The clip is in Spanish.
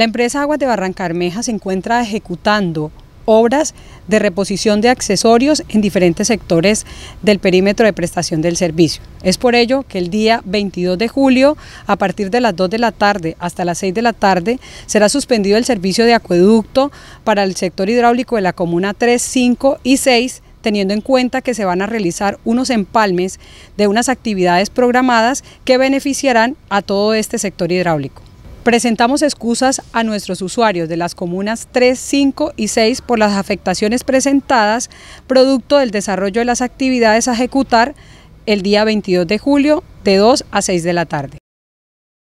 La empresa Aguas de Barrancarmeja se encuentra ejecutando obras de reposición de accesorios en diferentes sectores del perímetro de prestación del servicio. Es por ello que el día 22 de julio, a partir de las 2 de la tarde hasta las 6 de la tarde, será suspendido el servicio de acueducto para el sector hidráulico de la comuna 3, 5 y 6 teniendo en cuenta que se van a realizar unos empalmes de unas actividades programadas que beneficiarán a todo este sector hidráulico. Presentamos excusas a nuestros usuarios de las comunas 3, 5 y 6 por las afectaciones presentadas producto del desarrollo de las actividades a ejecutar el día 22 de julio de 2 a 6 de la tarde.